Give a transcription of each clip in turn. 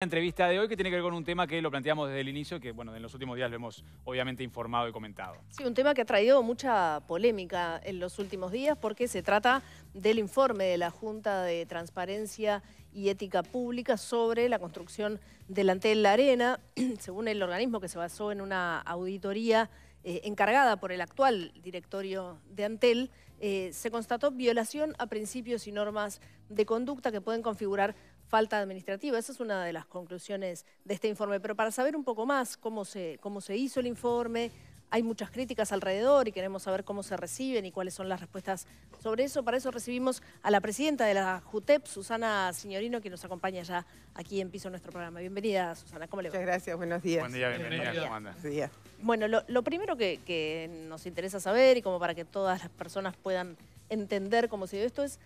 La entrevista de hoy que tiene que ver con un tema que lo planteamos desde el inicio que bueno, en los últimos días lo hemos obviamente informado y comentado. Sí, un tema que ha traído mucha polémica en los últimos días porque se trata del informe de la Junta de Transparencia y Ética Pública sobre la construcción del Antel La Arena, según el organismo que se basó en una auditoría eh, encargada por el actual directorio de Antel, eh, se constató violación a principios y normas de conducta que pueden configurar falta administrativa. Esa es una de las conclusiones de este informe. Pero para saber un poco más cómo se, cómo se hizo el informe, hay muchas críticas alrededor y queremos saber cómo se reciben y cuáles son las respuestas sobre eso. Para eso recibimos a la presidenta de la JUTEP, Susana Signorino, que nos acompaña ya aquí en Piso nuestro programa. Bienvenida, Susana. ¿Cómo le va? Muchas gracias, buenos días. Buen día, bienvenida. Bueno, lo, primero que, que nos interesa saber y como para que todas las personas puedan entender cómo se dio esto es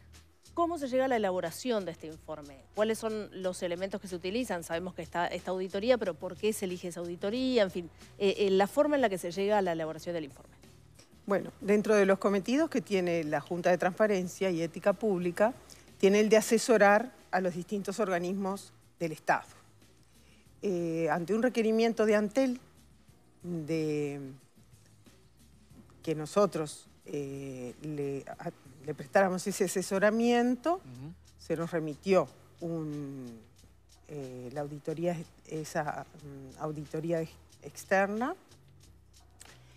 ¿Cómo se llega a la elaboración de este informe? ¿Cuáles son los elementos que se utilizan? Sabemos que está esta auditoría, pero ¿por qué se elige esa auditoría? En fin, eh, eh, la forma en la que se llega a la elaboración del informe. Bueno, dentro de los cometidos que tiene la Junta de Transparencia y Ética Pública, tiene el de asesorar a los distintos organismos del Estado. Eh, ante un requerimiento de Antel, de que nosotros eh, le, prestáramos ese asesoramiento, se nos remitió eh, la auditoría, esa mm, auditoría externa,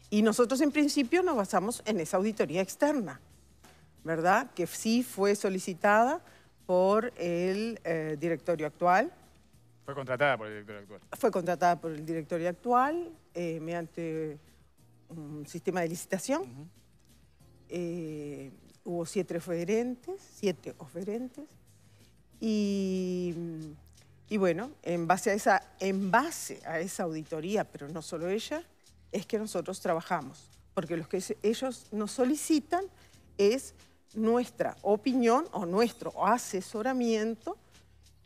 y nosotros en principio nos basamos en esa auditoría externa, ¿verdad? Que sí fue solicitada por el eh, directorio actual. Fue contratada por el directorio actual. Fue contratada por el directorio actual mediante un sistema de licitación. Eh, hubo siete oferentes, siete oferentes, y, y, bueno, en base, a esa, en base a esa auditoría, pero no solo ella, es que nosotros trabajamos, porque lo que ellos nos solicitan es nuestra opinión o nuestro asesoramiento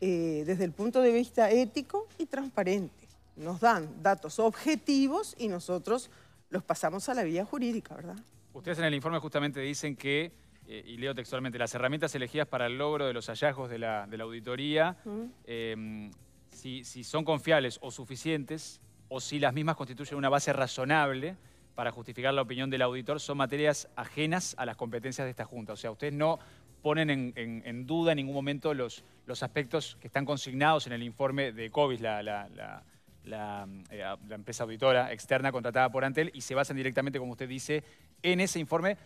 eh, desde el punto de vista ético y transparente. Nos dan datos objetivos y nosotros los pasamos a la vía jurídica, ¿verdad? Ustedes en el informe justamente dicen que, eh, y leo textualmente, las herramientas elegidas para el logro de los hallazgos de la, auditoría, em, si, son confiables o suficientes, o si las mismas constituyen una base razonable para justificar la opinión del auditor, son materias ajenas a las competencias de esta Junta. O sea, ustedes no ponen en, duda en ningún momento los, los aspectos que están consignados en el informe de COVID, la, eh, la, empresa auditora externa contratada por Antel y se basan directamente, como usted dice, en ese informe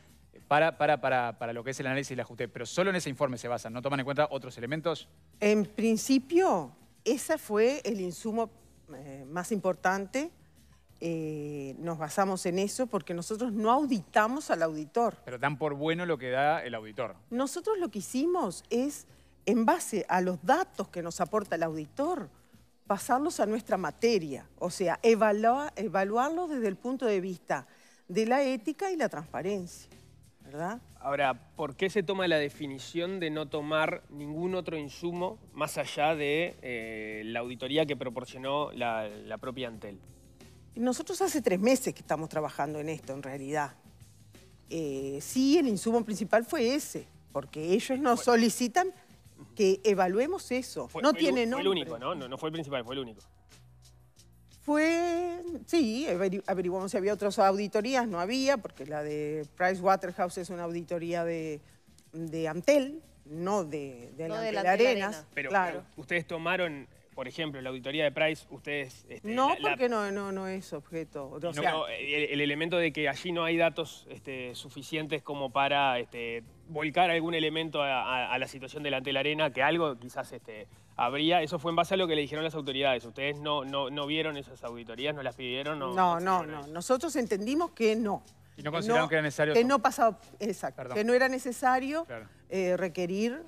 para, para, lo que es el análisis y el ajuste. Pero solo en ese informe se basan, ¿no toman en cuenta otros elementos? En principio, ese fue el insumo eh, más importante. Eh, nos basamos en eso porque nosotros no auditamos al auditor. Pero dan por bueno lo que da el auditor. Nosotros lo que hicimos es, en base a los datos que nos aporta el auditor, pasarlos a nuestra materia, o sea, evaluar, evaluarlos desde el punto de vista de la ética y la transparencia, ¿verdad? Ahora, ¿por qué se toma la definición de no tomar ningún otro insumo más allá de eh, la auditoría que proporcionó la, propia Antel? Nosotros hace tres meses que estamos trabajando en esto, en realidad. Eh, sí, el insumo principal fue ese, porque ellos nos solicitan que evaluemos eso. no tiene el, único, ¿no? ¿no? fue el principal, fue el único. Fue, sí, averiguamos si había otras auditorías, no había, porque la de Price Waterhouse es una auditoría de, Antel, no de, de, de, Arenas. Arena. Pero, ustedes tomaron, por ejemplo, la auditoría de Price, ustedes... Este, no, porque No, no, es objeto. el, elemento de que allí no hay datos este, suficientes como para este, volcar algún elemento a, la situación de la Antel Arena, que algo quizás... Este, habría, eso fue en base a lo que le dijeron las autoridades. ¿Ustedes no, no, vieron esas auditorías, no las pidieron? No, no, no, no. Nosotros entendimos que no. Y no consideraron que era necesario. Que no pasaba, exacto, que no era necesario eh, requerir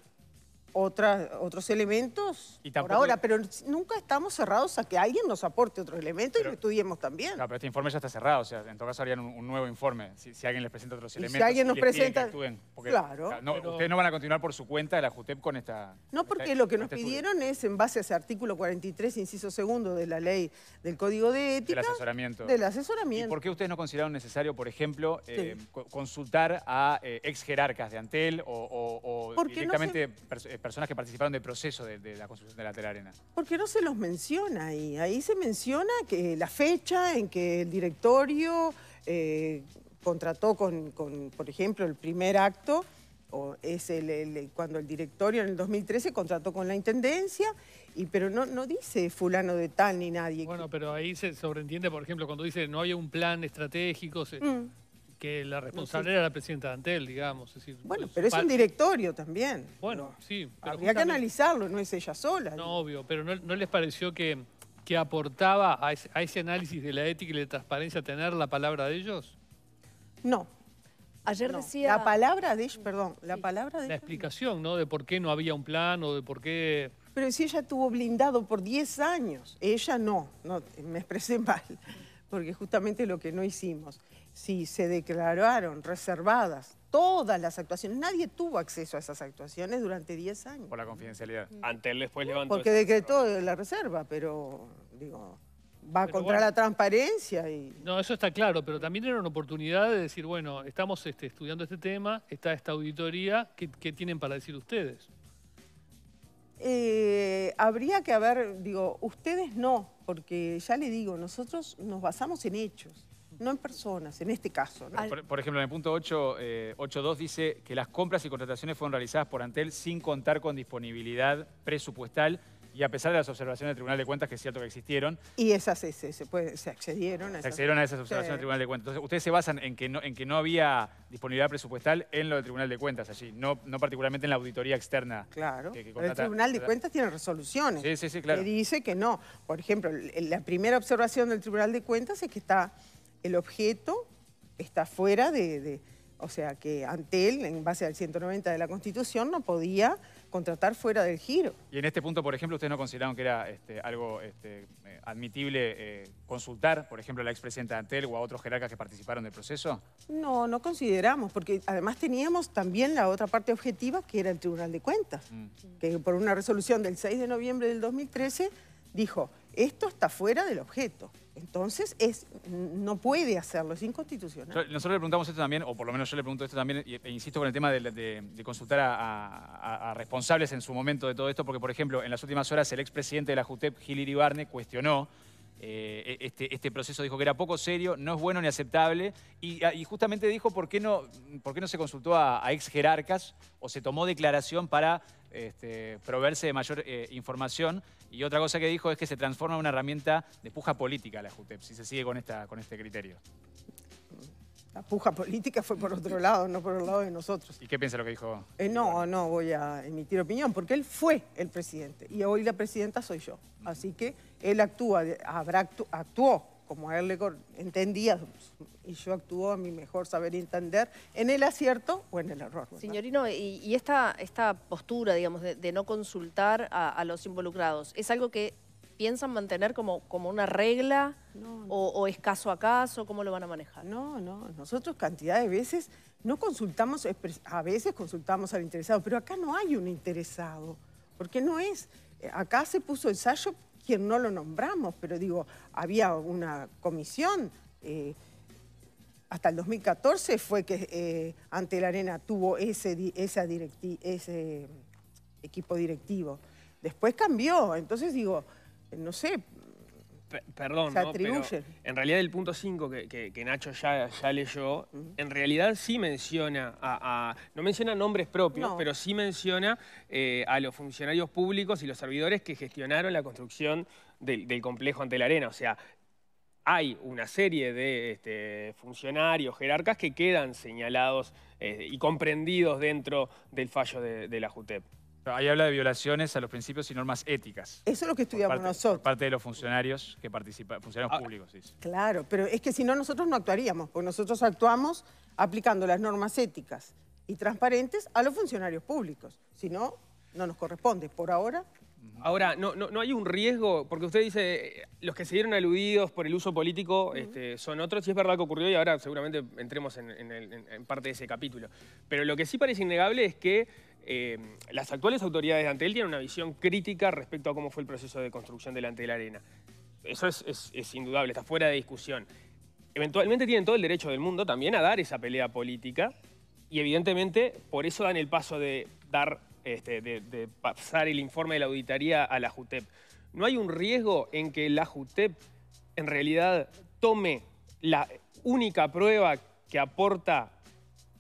otros elementos por ahora, pero nunca estamos cerrados a que alguien nos aporte otros elementos y lo estudiemos también. Claro, pero este informe ya está cerrado, o sea, en todo caso harían un, nuevo informe, si, alguien les presenta otros elementos. Si alguien nos presenta... Que actúen, claro. Ustedes no van a continuar por su cuenta de la JUTEP con esta... No, porque lo que nos este pidieron es, en base a ese artículo 43, inciso segundo de la ley del Código de Ética... Del asesoramiento. Del asesoramiento. ¿Y por qué ustedes no consideraron necesario, por ejemplo, eh, consultar a eh, ex jerarcas de Antel o, directamente... Eh, personas que participaron del proceso de, la construcción de la arena. Porque no se los menciona ahí. Ahí se menciona que la fecha en que el directorio eh, contrató con, por ejemplo, el primer acto, o es el, cuando el directorio en el 2013 contrató con la Intendencia, y, pero no, no dice fulano de tal ni nadie. Bueno, pero ahí se sobreentiende, por ejemplo, cuando dice no hay un plan estratégico, mm que la responsable era la presidenta Dantel, digamos. bueno, pues, pero es un directorio también. Bueno, sí. Pero Habría que analizarlo, no es ella sola. No, obvio, pero no, les pareció que, que aportaba a ese, análisis de la ética y la transparencia tener la palabra de ellos? No, Ayer decía... La palabra de ellos, perdón, la palabra de La explicación, ¿no? De por qué no había un plan o de por qué... Pero si ella estuvo blindado por 10 años, ella no, no me expresé mal, porque justamente lo que no hicimos si se declararon reservadas todas las actuaciones. Nadie tuvo acceso a esas actuaciones durante 10 años. Por la confidencialidad. Mm. Ante él después levantó... Porque decretó la reserva, pero digo... Va contra la transparencia y... No, eso está claro, pero también era una oportunidad de decir, bueno, estamos este, estudiando este tema, está esta auditoría, ¿qué, tienen para decir ustedes? Eh, habría que haber, digo, ustedes no, porque ya le digo, nosotros nos basamos en hechos. No en personas, en este caso. Por, ejemplo, en el punto 8.2 eh, dice que las compras y contrataciones fueron realizadas por Antel sin contar con disponibilidad presupuestal y a pesar de las observaciones del Tribunal de Cuentas, que es cierto que existieron. Y esas eh, se, se accedieron a esas. Se accedieron a esas observaciones del Tribunal de Cuentas. Entonces, ustedes se basan en que no, en que no había disponibilidad presupuestal en lo del Tribunal de Cuentas allí, no, no particularmente en la auditoría externa. Claro, el Tribunal de Cuentas tiene resoluciones. Sí, sí, sí, claro. Que dice que no. Por ejemplo, la primera observación del Tribunal de Cuentas es que está el objeto está fuera de, O sea, que Antel, en base al 190 de la Constitución, no podía contratar fuera del giro. Y en este punto, por ejemplo, ¿ustedes no consideraron que era este, algo este, eh, admitible eh, consultar, por ejemplo, a la expresidenta Antel o a otros jerarcas que participaron del proceso? No, no consideramos, porque además teníamos también la otra parte objetiva, que era el Tribunal de Cuentas, mm. que por una resolución del 6 de noviembre del 2013 dijo, esto está fuera del objeto. Entonces, es, no puede hacerlo, es inconstitucional. Nosotros le preguntamos esto también, o por lo menos yo le pregunto esto también, e insisto con el tema de, consultar a, responsables en su momento de todo esto, porque, por ejemplo, en las últimas horas el expresidente de la JUTEP, Gil Barne, cuestionó eh, e, este, este, proceso, dijo que era poco serio, no es bueno ni aceptable, ah, y, justamente dijo por qué no, por qué no se consultó a, a ex jerarcas o se tomó declaración para este, proveerse de mayor eh, información. Y otra cosa que dijo es que se transforma en una herramienta de puja política la JUTEP, si se sigue con, esta, con este criterio. La puja política fue por otro lado, no por el lado de nosotros. ¿Y qué piensa lo que dijo? Eh, no, no voy a emitir opinión, porque él fue el presidente y hoy la presidenta soy yo. Así que él actúa, habrá, actuó como a él le entendía y yo actuó a mi mejor saber entender en el acierto o en el error. Señorino, y, esta, esta postura, digamos, de, no consultar a, los involucrados, ¿es algo que piensan mantener como, como una regla O, o, es caso a caso? ¿Cómo lo van a manejar? No, no, nosotros cantidad de veces no consultamos, a veces consultamos al interesado, pero acá no hay un interesado, porque no es... Eh, acá se puso ensayo quien no lo nombramos, pero digo, había una comisión. Eh, hasta el 2014 fue que eh, Ante la Arena tuvo ese, esa ese equipo directivo. Después cambió, entonces digo, no sé, perdón, en realidad el punto 5 que, Nacho ya, leyó, en realidad sí menciona, a, no menciona nombres propios, pero sí menciona eh, a los funcionarios públicos y los servidores que gestionaron la construcción del, complejo ante la arena. O sea, hay una serie de este, funcionarios, jerarcas que quedan señalados eh, y comprendidos dentro del fallo de la JUTEP. Ahí habla de violaciones a los principios y normas éticas. Eso es lo que estudiamos nosotros. Por parte de los funcionarios que participan, funcionarios ah, públicos. Sí. Claro, pero es que si no nosotros no actuaríamos, porque nosotros actuamos aplicando las normas éticas y transparentes a los funcionarios públicos. Si no, no nos corresponde. Por ahora... Ahora, no, no, hay un riesgo, porque usted dice, los que se dieron aludidos por el uso político este, son otros, y es verdad que ocurrió, y ahora seguramente entremos en parte de ese capítulo. Pero lo que sí parece innegable es que eh, las actuales autoridades de Antel tienen una visión crítica respecto a cómo fue el proceso de construcción del la Arena. Eso es, indudable, está fuera de discusión. Eventualmente tienen todo el derecho del mundo también a dar esa pelea política y evidentemente por eso dan el paso de dar este, de, pasar el informe de la auditoría a la JUTEP. ¿No hay un riesgo en que la JUTEP en realidad tome la única prueba que aporta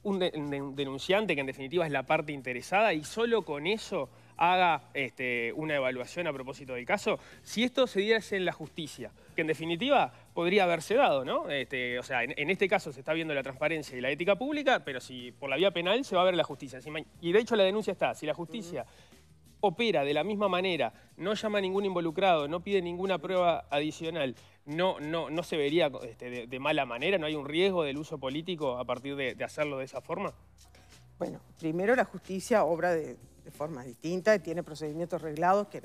un denunciante, que en definitiva es la parte interesada, y solo con eso haga este, una evaluación a propósito del caso, si esto se diese en la justicia, que en definitiva podría haberse dado, ¿no? Este, o sea, en, este caso se está viendo la transparencia y la ética pública, pero si por la vía penal se va a ver la justicia. y de hecho la denuncia está, si la justicia opera de la misma manera, no llama a ningún involucrado, no pide ninguna prueba adicional, no, no, no se vería este, de, mala manera? ¿No hay un riesgo del uso político a partir de, hacerlo de esa forma? Bueno, primero la justicia obra de, forma distinta, distintas, tiene procedimientos reglados que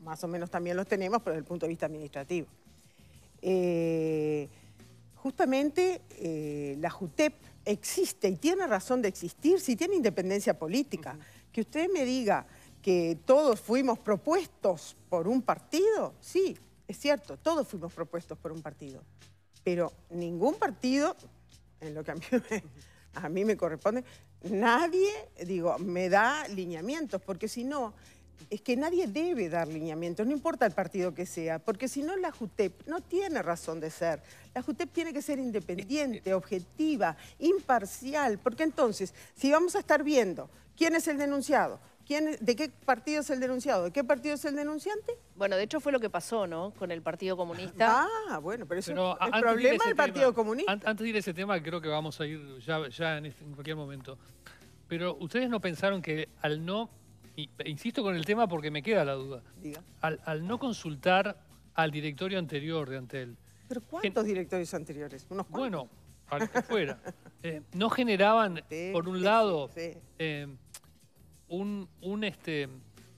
más o menos también los tenemos, pero desde el punto de vista administrativo. Eh, justamente eh, la JUTEP existe y tiene razón de existir si tiene independencia política. Que usted me diga que todos fuimos propuestos por un partido, sí, es cierto, todos fuimos propuestos por un partido, pero ningún partido, en lo que a mí me, corresponde, nadie, digo, me da lineamientos, porque si no, es que nadie debe dar lineamientos, no importa el partido que sea, porque si no la JUTEP no tiene razón de ser. La JUTEP tiene que ser independiente, objetiva, imparcial, porque entonces, si vamos a estar viendo quién es el denunciado, ¿De qué partido es el denunciado? ¿De qué partido es el denunciante? Bueno, de hecho fue lo que pasó, ¿no? Con el Partido Comunista. Ah, bueno, pero eso es el problema del Partido Comunista. Antes de ir a ese tema, creo que vamos a ir ya, este, en, cualquier momento. Pero ustedes no pensaron que al no, e insisto con el tema porque me queda la duda, Diga. Al, no consultar al directorio anterior de Antel. ¿Pero cuántos directorios anteriores? ¿Unos Bueno, para que fuera. Eh, no generaban, por un lado... Eh, un, este,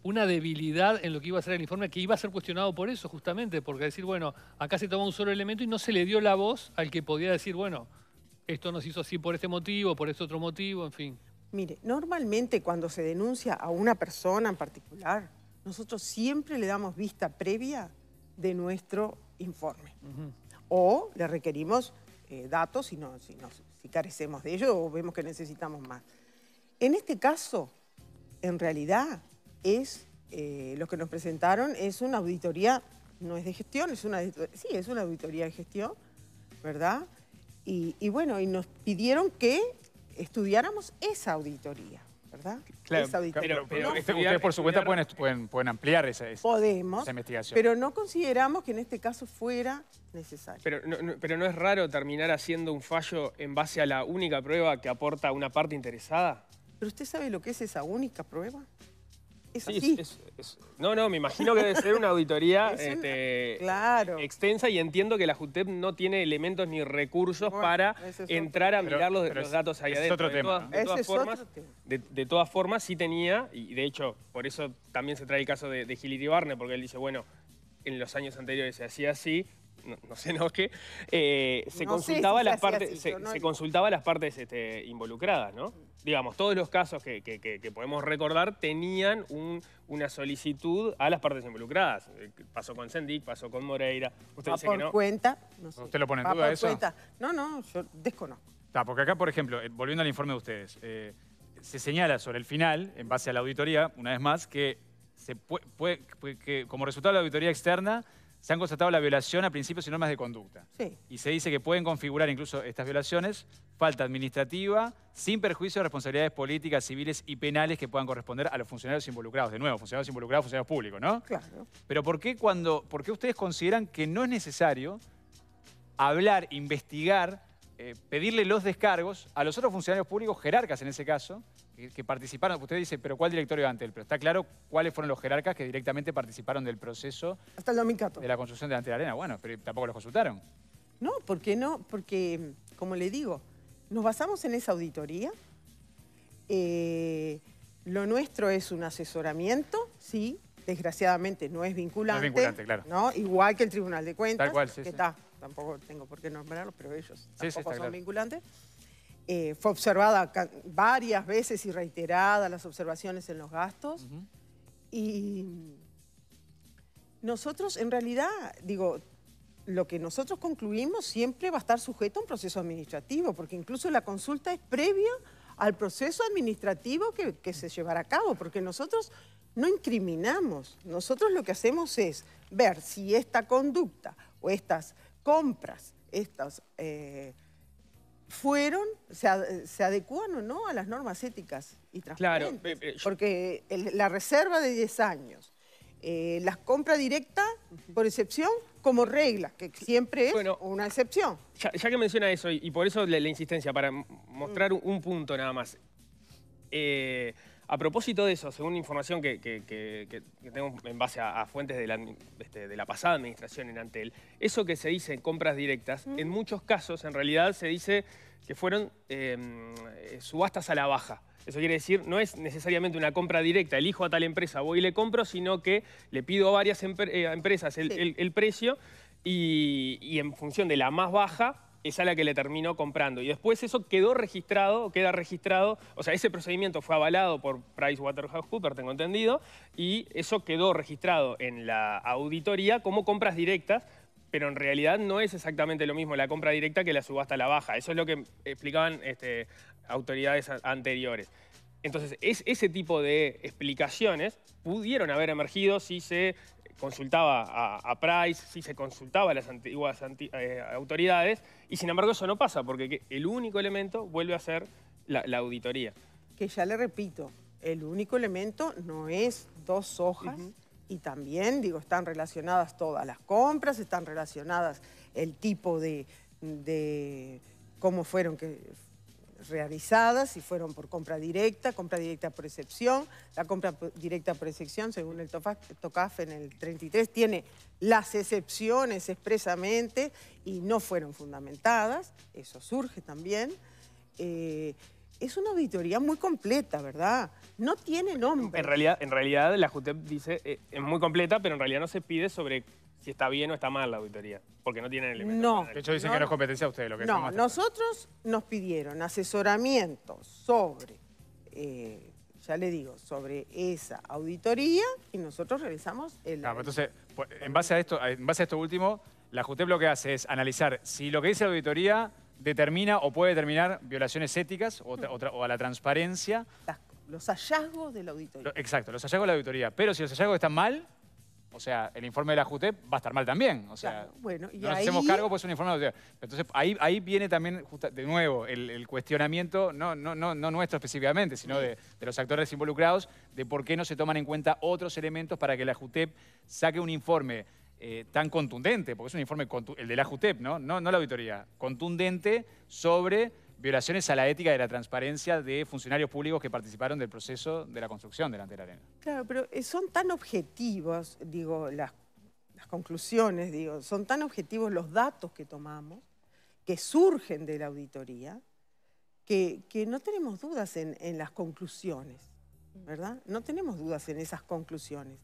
una debilidad en lo que iba a ser el informe, que iba a ser cuestionado por eso justamente, porque decir, bueno, acá se tomó un solo elemento y no se le dio la voz al que podía decir, bueno, esto nos hizo así por este motivo, por este otro motivo, en fin. Mire, normalmente cuando se denuncia a una persona en particular, nosotros siempre le damos vista previa de nuestro informe. O le requerimos eh, datos si, no, si, si carecemos de ello o vemos que necesitamos más. En este caso, en realidad es, eh, lo que nos presentaron es una auditoría, no es de gestión, es una, sí, es una auditoría de gestión, ¿verdad? Y, bueno, y nos pidieron que estudiáramos esa auditoría. ¿verdad? Claro, esa auditoría. pero, este ustedes por su cuenta pueden, ampliar esa, esa, Podemos, investigación. pero no consideramos que en este caso fuera necesario. Pero pero no es raro terminar haciendo un fallo en base a la única prueba que aporta una parte interesada. Pero usted sabe lo que es esa única prueba. ¿Es así? no, no, me imagino que debe ser una auditoría este, extensa y entiendo que la JUTEP no tiene elementos ni recursos para entrar a mirar los, datos ahí adentro. Es de, formas, otro tema. De, todas formas, sí tenía, y de hecho, por eso también se trae el caso de, de porque él dice, bueno, en los años anteriores se hacía así, no, no eh, se enoje, se, consultaba, a las partes, se, consultaba las partes este, involucradas, ¿no? Digamos, todos los casos que, podemos recordar tenían una solicitud a las partes involucradas. Pasó con Sendic, pasó con Moreira. Usted no. cuenta. No lo pone en duda eso? No, no, yo desconozco. Está, porque acá, por ejemplo, eh, volviendo al informe de ustedes, eh, se señala sobre el final, en base a la auditoría, una vez más, que como resultado de la auditoría externa se han constatado la violación a principios y normas de conducta. Y se dice que pueden configurar incluso estas violaciones falta administrativa, sin perjuicio de responsabilidades políticas, civiles y penales que puedan corresponder a los funcionarios involucrados. De nuevo, funcionarios involucrados, funcionarios públicos, ¿no? Claro. Pero ¿por qué, cuando, por ustedes consideran que no es necesario hablar, investigar, eh, pedirle los descargos a los otros funcionarios públicos, jerarcas en ese caso, que, participaron. Usted dice, pero ¿cuál directorio antes? Pero está claro cuáles fueron los jerarcas que directamente participaron del proceso. Hasta el De la construcción de la Arena. Bueno, pero tampoco los consultaron. No, ¿por qué no? Porque, como le digo, nos basamos en esa auditoría. Eh, lo nuestro es un asesoramiento, sí, desgraciadamente no es vinculante. No es vinculante, claro. Igual que el Tribunal de Cuentas, que está, tampoco tengo por qué nombrarlos, pero ellos tampoco son vinculantes. Eh, fue observada varias veces y reiterada las observaciones en los gastos. Y nosotros, en realidad, digo, lo que nosotros concluimos siempre va a estar sujeto a un proceso administrativo, porque incluso la consulta es previa al proceso administrativo que, se llevará a cabo, porque nosotros no incriminamos. Nosotros lo que hacemos es ver si esta conducta o estas compras, estas... Eh, fueron, se, adecuan o no a las normas éticas y transparentes. Claro, eh, eh, porque la reserva de 10 años, eh, las compras directas por excepción como regla que siempre es una excepción. Ya, que menciona eso, y, por eso la, insistencia, para mostrar mm. un, punto nada más. A propósito de eso, según información que, tengo en base a, fuentes este, de la, pasada administración en Antel, eso que se dice en compras directas, en muchos casos en realidad se dice que fueron em, eh, subastas a la baja. Eso quiere decir, no es necesariamente una compra directa, elijo a tal empresa, voy y le compro, sino que le pido a varias eh, empresas el, precio y en función de la más baja es a la que le terminó comprando. Y después eso quedó registrado, queda registrado, o sea, ese procedimiento fue avalado por PricewaterhouseCoopers, tengo entendido, y eso quedó registrado en la auditoría como compras directas, pero en realidad no es exactamente lo mismo la compra directa que la subasta a la baja. Eso es lo que explicaban este, autoridades anteriores. Entonces, es, ese tipo de explicaciones pudieron haber emergido si se consultaba a, Price, sí se consultaba a las antiguas eh, autoridades, y sin embargo eso no pasa, porque el único elemento vuelve a ser la, auditoría. Que ya le repito, el único elemento no es dos hojas, y también, digo, están relacionadas todas las compras, están relacionadas el tipo de, de cómo fueron que realizadas, y fueron por compra directa, compra directa por excepción. La compra directa por excepción, según el TOCAF en el 33, tiene las excepciones expresamente y no fueron fundamentadas, eso surge también. Eh, es una auditoría muy completa, ¿verdad? No tiene nombre. En realidad, en realidad la JUTEP dice, eh, es muy completa, pero en realidad no se pide sobre si está bien o está mal la auditoría, porque no tienen elementos. No. De hecho dicen que no es competencia a ustedes lo que No, nosotros nos pidieron asesoramiento sobre, eh, ya le digo, sobre esa auditoría y nosotros realizamos el... Claro, ah, entonces, pues, en, base a esto, en base a esto último, la JUTEP lo que hace es analizar si lo que dice la auditoría determina o puede determinar violaciones éticas o, a la transparencia. los hallazgos de la auditoría. exacto, los hallazgos de la auditoría. Pero si los hallazgos están mal, o sea, el informe de la JUTEP va a estar mal también. O sea, nos hacemos cargo pues un informe Entonces, ahí, ahí viene también, de nuevo, el, cuestionamiento, no, no, no, no nuestro específicamente, sino de, los actores involucrados, de por qué no se toman en cuenta otros elementos para que la JUTEP saque un informe eh, tan contundente, porque es un informe, el de la JUTEP, ¿no? No, no la auditoría, contundente sobre violaciones a la ética de la transparencia de funcionarios públicos que participaron del proceso de la construcción delante de la arena. Claro, pero eh, son tan objetivos, digo, las, conclusiones, digo, son tan objetivos los datos que tomamos, que surgen de la auditoría, que, no tenemos dudas en, en las conclusiones, ¿verdad? No tenemos dudas en esas conclusiones.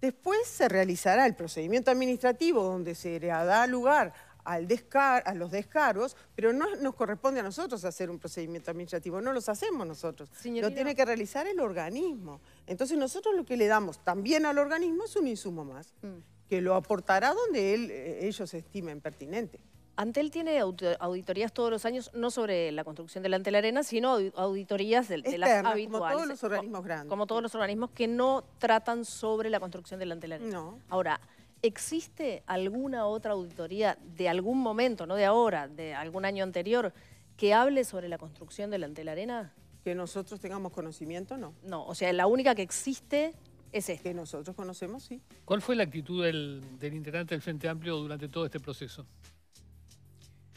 Después se realizará el procedimiento administrativo donde se le da lugar al descar a los descargos, pero no nos corresponde a nosotros hacer un procedimiento administrativo, no los hacemos nosotros. Lo tiene que realizar el organismo. Entonces nosotros lo que le damos también al organismo es un insumo más, mm. que lo aportará donde él, eh, ellos estimen pertinente. Antel tiene auditorías todos los años, no sobre la construcción del la Arena, sino auditorías de, la como todos los organismos grandes. Como, todos los organismos que no tratan sobre la construcción del la Arena. No. Ahora, ¿Existe alguna otra auditoría de algún momento, no de ahora, de algún año anterior, que hable sobre la construcción del la Arena? Que nosotros tengamos conocimiento, no. No, o sea, la única que existe es esta. Que nosotros conocemos, sí. ¿Cuál fue la actitud del, integrante del Frente Amplio durante todo este proceso?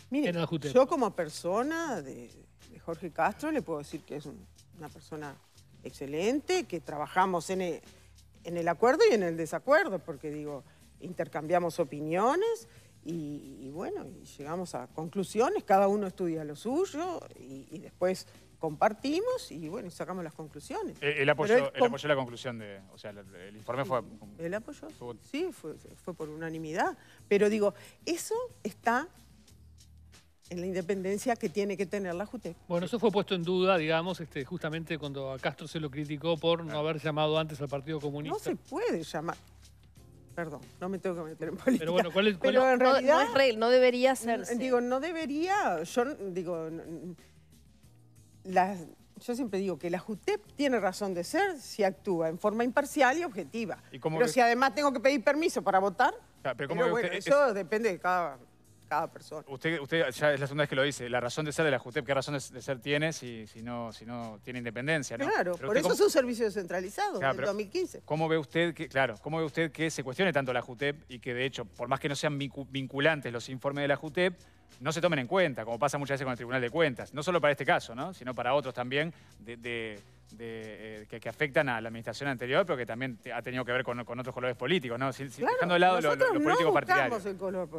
Mire, yo como persona de, Jorge Castro le puedo decir que es una persona excelente, que trabajamos en el acuerdo y en el desacuerdo, porque digo intercambiamos opiniones y, bueno, y llegamos a conclusiones, cada uno estudia lo suyo y, después compartimos y bueno, sacamos las conclusiones. El, eh, apoyo, él, apoyó la conclusión de, o sea, el, informe fue... El apoyo, sí, fue, por unanimidad. Pero digo, eso está en la independencia que tiene que tener la JUTEC. Bueno, eso fue puesto en duda, digamos, este, justamente cuando a Castro se lo criticó por no haber llamado antes al Partido Comunista. No se puede llamar. Perdón, no me tengo que meter en política. Pero bueno, ¿cuál es? Pero en realidad... No, es real, no debería ser Digo, no debería, yo digo... yo siempre digo que la JUTEP tiene razón de ser si actúa en forma imparcial y objetiva. pero si además tengo que pedir permiso para votar, pero, bueno, eso depende de cada cada persona. Usted, usted ya es la segunda vez que lo dice, la razón de ser de la JUTEP, ¿qué razón de ser tiene si, si, no, si no tiene independencia? Claro, por eso es un servicio descentralizado, claro, 2015. ¿Cómo ve usted que, claro, cómo ve usted que se cuestione tanto la JUTEP y que de hecho, por más que no sean vinculantes los informes de la JUTEP, no se tomen en cuenta, como pasa muchas veces con el Tribunal de Cuentas, no solo para este caso, ¿no? sino para otros también, de de, eh, que, afectan a la administración anterior, pero que también ha tenido que ver con, otros colores políticos, dejando de lado los políticos partidarios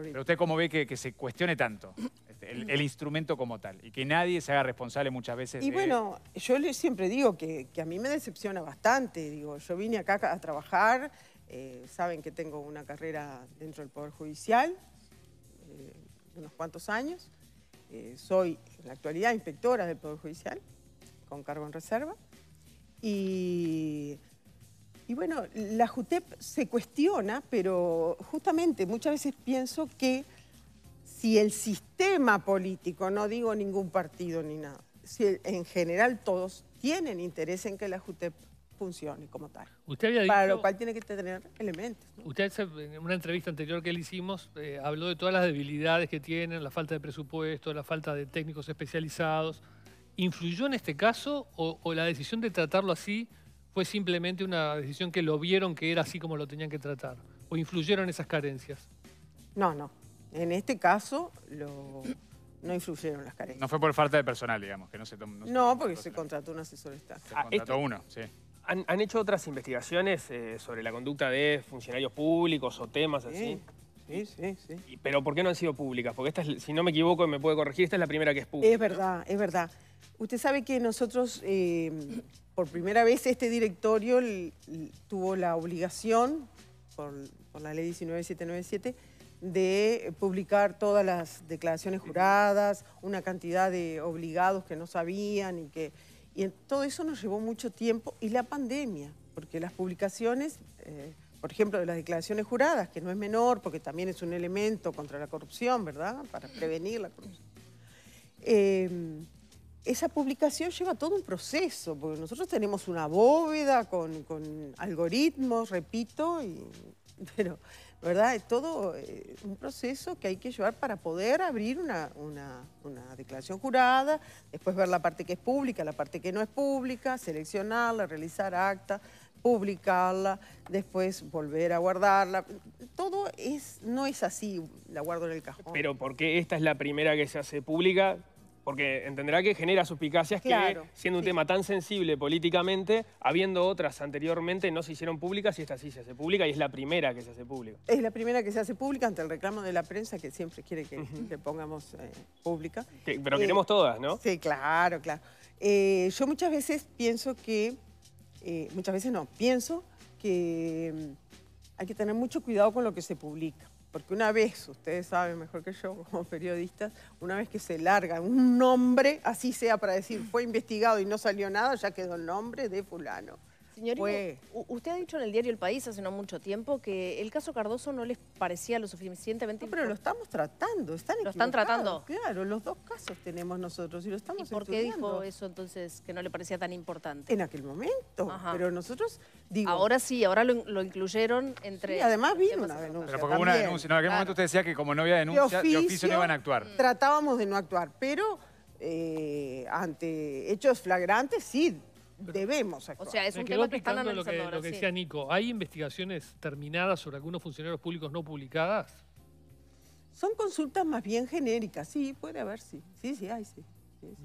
Pero usted cómo ve que, que se cuestione tanto este, el, instrumento como tal y que nadie se haga responsable muchas veces. Y bueno, yo siempre digo que, a mí me decepciona bastante. Digo, yo vine acá a trabajar, eh, saben que tengo una carrera dentro del Poder Judicial, eh, unos cuantos años. soy en la actualidad inspectora del Poder Judicial, con cargo en reserva. Y, bueno, la JUTEP se cuestiona, pero justamente muchas veces pienso que si el sistema político, no digo ningún partido ni nada, si en general todos tienen interés en que la JUTEP funcione como tal. para lo cual tiene que tener elementos. Usted en una entrevista anterior que le hicimos eh, habló de todas las debilidades que tienen, la falta de presupuesto, la falta de técnicos especializados. ¿Influyó en este caso o, la decisión de tratarlo así fue simplemente una decisión que lo vieron que era así como lo tenían que tratar? ¿O influyeron esas carencias? No, no. En este caso no influyeron las carencias. No fue por falta de personal, digamos, que no se tomó. No, porque se contrató un asesor estatal. contrató esto, ah, uno, sí. ¿Han, hecho otras investigaciones eh, sobre la conducta de funcionarios públicos o temas así? Sí, sí, sí. ¿Pero por qué no han sido públicas? Porque esta si no me equivoco, y me puede corregir, esta es la primera que es pública. Es verdad, es verdad. Usted sabe que nosotros, eh, por primera vez, este directorio tuvo la obligación, por, la ley 19797, de publicar todas las declaraciones juradas, una cantidad de obligados que no sabían y que... Y todo eso nos llevó mucho tiempo y la pandemia, porque las publicaciones, eh, por ejemplo, de las declaraciones juradas, que no es menor, porque también es un elemento contra la corrupción, ¿verdad? Para prevenir la corrupción. Eh, esa publicación lleva todo un proceso, porque nosotros tenemos una bóveda con, algoritmos, repito, y, pero, ¿verdad? Es todo eh, un proceso que hay que llevar para poder abrir una, una, declaración jurada, después ver la parte que es pública, la parte que no es pública, seleccionarla, realizar acta, publicarla, después volver a guardarla. Todo es, no es así, la guardo en el cajón. Pero ¿por qué esta es la primera que se hace pública, porque entenderá que genera suspicacias claro, que, siendo un tema tan sensible políticamente, habiendo otras anteriormente, no se hicieron públicas y esta sí se hace pública y es la primera que se hace pública. Es la primera que se hace pública ante el reclamo de la prensa que siempre quiere que, le pongamos eh, pública. pero queremos eh, todas, ¿no? Sí, claro, claro. Eh, yo muchas veces pienso que, muchas veces no, pienso que mm, hay que tener mucho cuidado con lo que se publica. Porque una vez, ustedes saben mejor que yo como periodistas, una vez que se larga un nombre, así sea para decir fue investigado y no salió nada, ya quedó el nombre de fulano. Señor, usted ha dicho en el diario El País hace no mucho tiempo que el caso Cardoso no les parecía lo suficientemente... No, pero lo estamos tratando, están Lo están tratando. Claro, los dos casos tenemos nosotros y lo estamos ¿Y por qué dijo eso entonces que no le parecía tan importante? En aquel momento, pero nosotros digo... Ahora sí, ahora lo, incluyeron entre... además vino una denuncia. Pero porque una denuncia, en aquel momento usted decía que como no había denuncia, de oficio, no iban a actuar. Mm. Tratábamos de no actuar, pero... Eh, ante hechos flagrantes, sí, debemos actuar. O sea, es un tema que están analizando lo que, lo que decía Nico. ¿Hay investigaciones terminadas sobre algunos funcionarios públicos no publicadas? Son consultas más bien genéricas, sí, puede haber, sí. Sí, sí, hay, sí.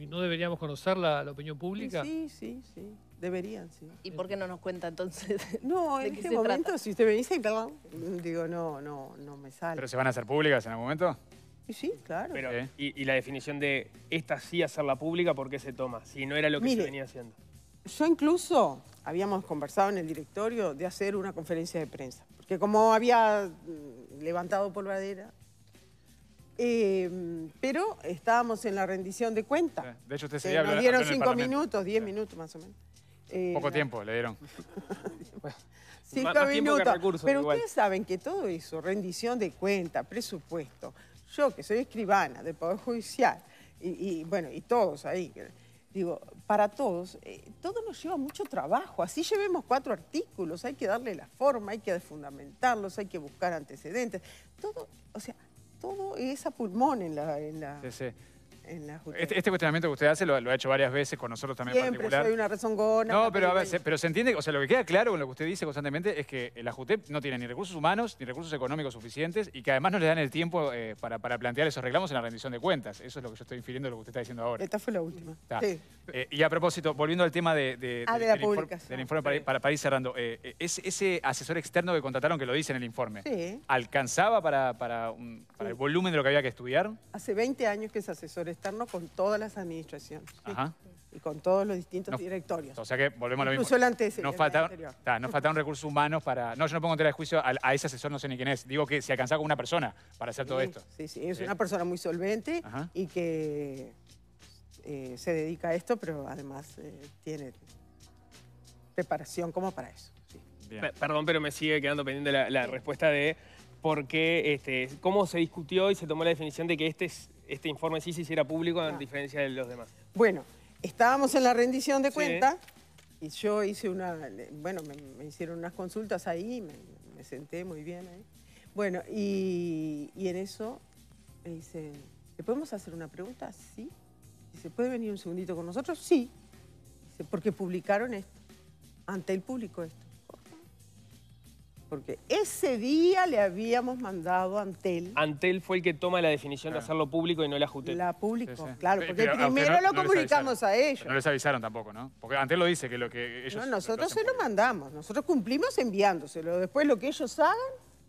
no deberíamos conocer la, opinión pública? Sí, sí, sí. Deberían, sí. ¿Y por qué no nos cuenta entonces? No, en este momento, si usted me dice, perdón, digo, no, no, no me sale. ¿Pero se van a hacer públicas en algún momento? Sí, claro. Pero, y, la definición de esta sí hacerla pública, ¿por qué se toma? Si no era lo que se venía haciendo. Yo incluso habíamos conversado en el directorio de hacer una conferencia de prensa, porque como había mm, levantado polvadera, em, pero estábamos en la rendición de cuenta. De hecho, usted eh, se Nos dieron cinco minutos, diez minutos más o menos. Eh, Poco tiempo le dieron. cinco minutos. pero ustedes saben que todo eso, rendición de cuenta, presupuesto, yo que soy escribana del Poder Judicial, y bueno, y todos ahí, digo, para todos, eh, todo nos lleva mucho trabajo, así llevemos cuatro artículos, hay que darle la forma, hay que fundamentarlos, hay que buscar antecedentes, todo, o sea, todo es a pulmón en la... En la... Sí, sí. Este, este, cuestionamiento que usted hace lo, ha hecho varias veces con nosotros también en particular. soy una No, pero, se, pero se entiende, o sea, lo que queda claro con lo que usted dice constantemente es que eh, la JUTEP no tiene ni recursos humanos ni recursos económicos suficientes y que además no le dan el tiempo eh, para, para, plantear esos reclamos en la rendición de cuentas. Eso es lo que yo estoy infiriendo de lo que usted está diciendo ahora. Esta fue la última. Sí. Eh, y a propósito, volviendo al tema de, ah, del, informe, para, para, ir cerrando, ese asesor externo que contrataron que lo dice en el informe, ¿alcanzaba para, el volumen de lo que había que estudiar? Hace 20 años que es asesor estarnos con todas las administraciones. Y con todos los distintos directorios. O sea que volvemos a lo mismo. Incluso el Nos, faltaron, nos faltaron recursos humanos para... No, yo no pongo en tela de juicio a, ese asesor, no sé ni quién es. Digo que se alcanzaba con una persona para hacer todo esto. Sí, sí, es una persona muy solvente y que eh, se dedica a esto, pero además eh, tiene preparación como para eso. Perdón, pero me sigue quedando pendiente la, respuesta de por qué, este, cómo se discutió y se tomó la definición de que este es este informe sí se hiciera público a ah. diferencia de los demás. Bueno, estábamos en la rendición de cuentas y yo hice una... Bueno, me, hicieron unas consultas ahí, me, senté muy bien ahí. Bueno, y, en eso me dicen, ¿le podemos hacer una pregunta? Sí. Dice, ¿puede venir un segundito con nosotros? Sí. porque publicaron esto, ante el público esto. Porque ese día le habíamos mandado a Antel. Antel fue el que toma la definición de hacerlo público y no la justicia. La público, claro, porque ah, primero lo comunicamos a ellos. no les avisaron tampoco, ¿no? Porque Antel lo dice, que lo que ellos... No, nosotros se lo mandamos, nosotros cumplimos enviándoselo. Después lo que ellos hagan,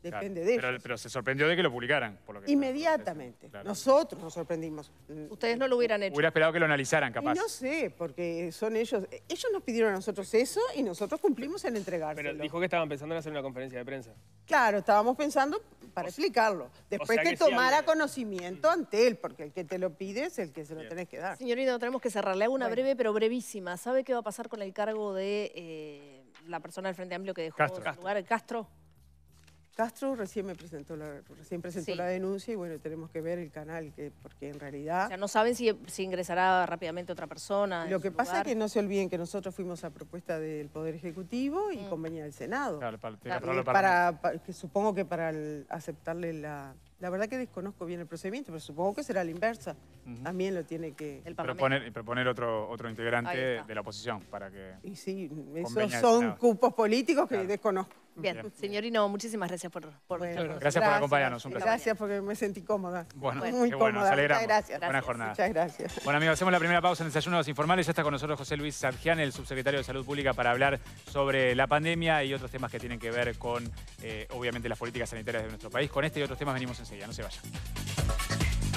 Depende de ellos. Pero, se sorprendió de que lo publicaran. Por lo que Inmediatamente. Nosotros nos sorprendimos. Ustedes no lo hubieran hecho. Hubiera esperado que lo analizaran, capaz. no sé, porque son ellos. Ellos nos pidieron a nosotros eso y nosotros cumplimos en entregárselo. Pero dijo que estaban pensando en hacer una conferencia de prensa. Claro, estábamos pensando para explicarlo. Después que, tomara conocimiento ante él, porque el que te lo pide es el que se lo tenés que dar. Señorita, tenemos que cerrarle Le una breve, pero brevísima. ¿Sabe qué va a pasar con el cargo de eh, la persona del Frente Amplio que dejó Castro. su lugar? Castro. Castro recién me presentó la, recién presentó la denuncia y bueno, tenemos que ver el canal, que, porque en realidad... O sea, no saben si, ingresará rápidamente otra persona. Lo que pasa es que no se olviden que nosotros fuimos a propuesta del Poder Ejecutivo y mm. convenía del Senado. para, que supongo que para aceptarle la... La verdad que desconozco bien el procedimiento, pero supongo que será la inversa. También lo tiene que... proponer, proponer otro, otro integrante de la oposición para que... Y sí, esos son cupos políticos que desconozco. Bien, señorino, muchísimas gracias por, por gracias, por acompañarnos, un placer. Gracias porque me sentí cómoda. Bueno, muy Muchas gracias. Buena jornada. Muchas gracias. Bueno, amigos, hacemos la primera pausa en Desayunos Informales. Ya está con nosotros José Luis Sargián, el subsecretario de Salud Pública, para hablar sobre la pandemia y otros temas que tienen que ver con, eh, obviamente, las políticas sanitarias de nuestro país. Con este y otros temas venimos enseguida. No se vayan.